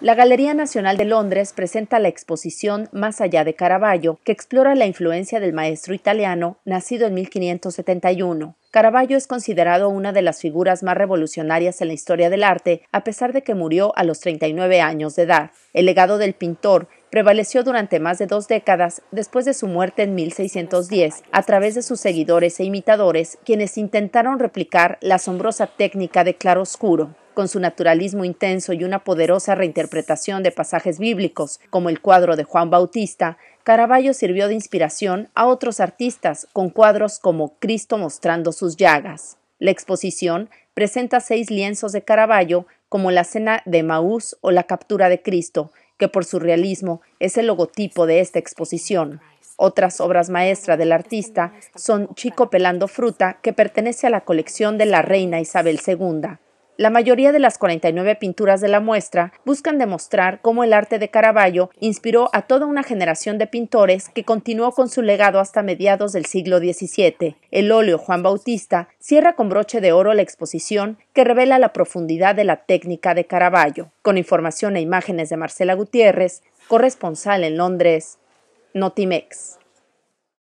La Galería Nacional de Londres presenta la exposición Más allá de Caravaggio, que explora la influencia del maestro italiano, nacido en 1571. Caravaggio es considerado una de las figuras más revolucionarias en la historia del arte, a pesar de que murió a los 39 años de edad. El legado del pintor prevaleció durante más de dos décadas después de su muerte en 1610 a través de sus seguidores e imitadores, quienes intentaron replicar la asombrosa técnica de claroscuro con su naturalismo intenso y una poderosa reinterpretación de pasajes bíblicos, como el cuadro de Juan Bautista, Caravaggio sirvió de inspiración a otros artistas con cuadros como Cristo mostrando sus llagas. La exposición presenta seis lienzos de Caravaggio como la cena de Maús o la captura de Cristo, que por su realismo es el logotipo de esta exposición. Otras obras maestras del artista son Chico pelando fruta, que pertenece a la colección de la reina Isabel II, la mayoría de las 49 pinturas de la muestra buscan demostrar cómo el arte de Caravaggio inspiró a toda una generación de pintores que continuó con su legado hasta mediados del siglo XVII. El óleo Juan Bautista cierra con broche de oro la exposición que revela la profundidad de la técnica de Caravaggio. Con información e imágenes de Marcela Gutiérrez, corresponsal en Londres, Notimex.